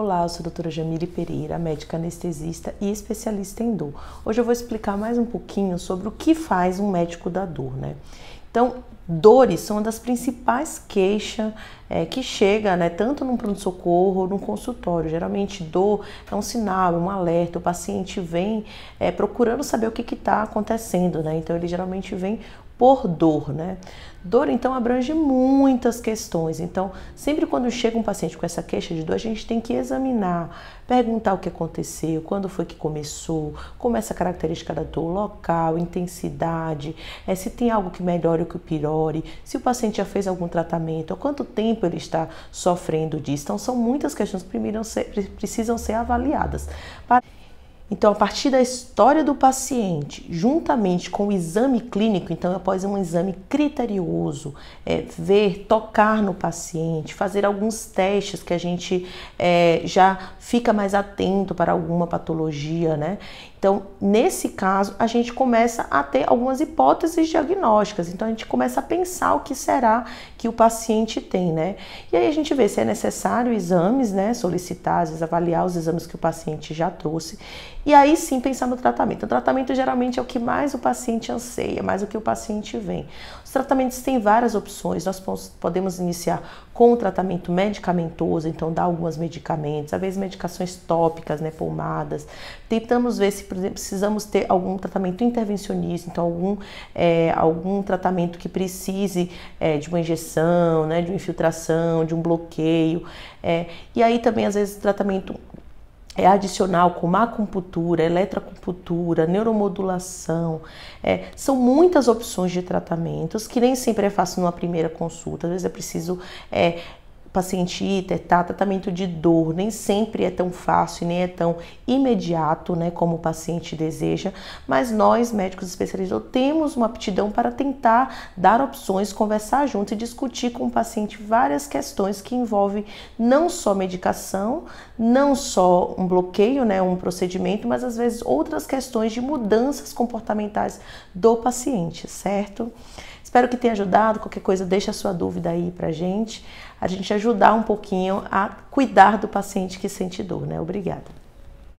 Olá, eu sou a doutora Jamile Pereira, médica anestesista e especialista em dor. Hoje eu vou explicar mais um pouquinho sobre o que faz um médico da dor, né? Então, dores são uma das principais queixas é, que chega, né, tanto no pronto-socorro ou no consultório. Geralmente, dor é um sinal, é um alerta. O paciente vem é, procurando saber o que está acontecendo, né? Então, ele geralmente vem por dor, né? Dor, então, abrange muitas questões. Então, sempre quando chega um paciente com essa queixa de dor, a gente tem que examinar, perguntar o que aconteceu, quando foi que começou, como é essa característica da dor, local, intensidade, é, se tem algo que melhore ou que piore, se o paciente já fez algum tratamento, há quanto tempo ele está sofrendo disso. Então, são muitas questões que primeiro ser, precisam ser avaliadas. Para então, a partir da história do paciente, juntamente com o exame clínico, então, após um exame criterioso, é, ver, tocar no paciente, fazer alguns testes que a gente é, já fica mais atento para alguma patologia, né? Então, nesse caso, a gente começa a ter algumas hipóteses diagnósticas. Então, a gente começa a pensar o que será que o paciente tem, né? E aí a gente vê se é necessário exames, né? Solicitar, às vezes, avaliar os exames que o paciente já trouxe e aí sim pensar no tratamento. O tratamento geralmente é o que mais o paciente anseia, mais o que o paciente vem. Os tratamentos têm várias opções, nós podemos iniciar com o tratamento medicamentoso, então dar alguns medicamentos, às vezes medicações tópicas, né, pomadas. Tentamos ver se, por exemplo, precisamos ter algum tratamento intervencionista, então algum, é, algum tratamento que precise é, de uma injeção, né, de uma infiltração, de um bloqueio. É, e aí também, às vezes, tratamento é adicional com acupuntura, eletroacupuntura, neuromodulação. É, são muitas opções de tratamentos que nem sempre é fácil numa primeira consulta. Às vezes é preciso é, paciente ir é tentar tratamento de dor nem sempre é tão fácil, nem é tão imediato, né, como o paciente deseja, mas nós, médicos especializados, temos uma aptidão para tentar dar opções, conversar junto e discutir com o paciente várias questões que envolvem não só medicação, não só um bloqueio, né, um procedimento, mas às vezes outras questões de mudanças comportamentais do paciente, certo? Espero que tenha ajudado. Qualquer coisa, deixa a sua dúvida aí pra gente. A gente ajudar um pouquinho a cuidar do paciente que sente dor, né? Obrigada.